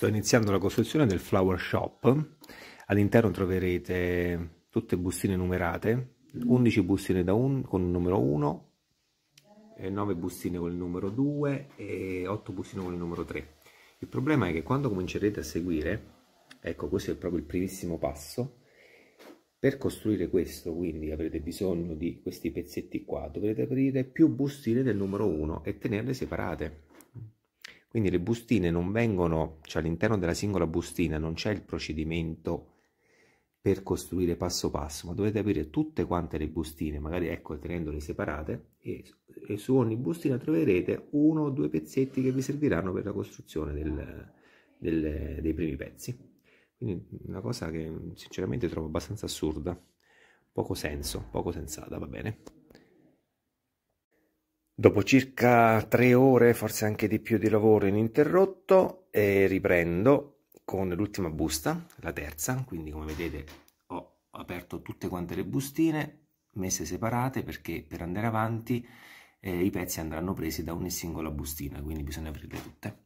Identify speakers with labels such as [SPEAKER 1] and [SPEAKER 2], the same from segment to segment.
[SPEAKER 1] Sto iniziando la costruzione del flower shop. All'interno troverete tutte bustine numerate, 11 bustine da un, con il numero 1, 9 bustine con il numero 2 e 8 bustine con il numero 3. Il problema è che quando comincerete a seguire, ecco questo è proprio il primissimo passo, per costruire questo quindi avrete bisogno di questi pezzetti qua, dovrete aprire più bustine del numero 1 e tenerle separate. Quindi le bustine non vengono, cioè all'interno della singola bustina non c'è il procedimento per costruire passo passo, ma dovete aprire tutte quante le bustine, magari ecco tenendole separate e, e su ogni bustina troverete uno o due pezzetti che vi serviranno per la costruzione del, del, dei primi pezzi. Quindi una cosa che sinceramente trovo abbastanza assurda, poco senso, poco sensata, va bene? Dopo circa tre ore, forse anche di più di lavoro ininterrotto, eh, riprendo con l'ultima busta, la terza, quindi come vedete ho aperto tutte quante le bustine, messe separate perché per andare avanti eh, i pezzi andranno presi da ogni singola bustina, quindi bisogna aprirle tutte.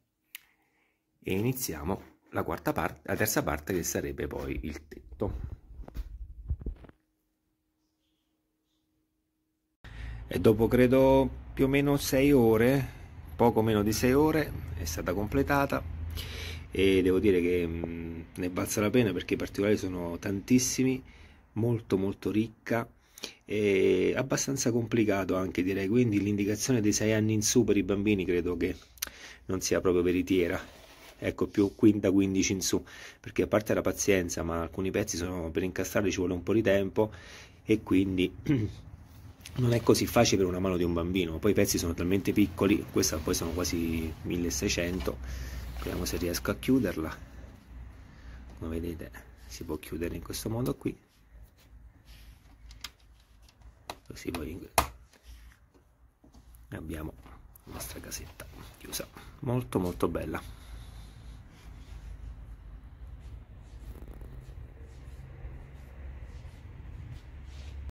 [SPEAKER 1] E iniziamo la, quarta parte, la terza parte che sarebbe poi il tetto. e dopo credo più o meno sei ore, poco meno di sei ore, è stata completata e devo dire che mh, mm, ne è valsa la pena perché i particolari sono tantissimi, molto molto ricca e abbastanza complicato anche direi, quindi l'indicazione dei sei anni in su per i bambini credo che non sia proprio veritiera. Ecco, più quinta 15 in su, perché a parte la pazienza, ma alcuni pezzi sono, per incastrarli ci vuole un po' di tempo e quindi non è così facile per una mano di un bambino, poi i pezzi sono talmente piccoli, questa poi sono quasi 1600, vediamo se riesco a chiuderla, come vedete si può chiudere in questo modo qui, così poi abbiamo la nostra casetta chiusa, molto molto bella.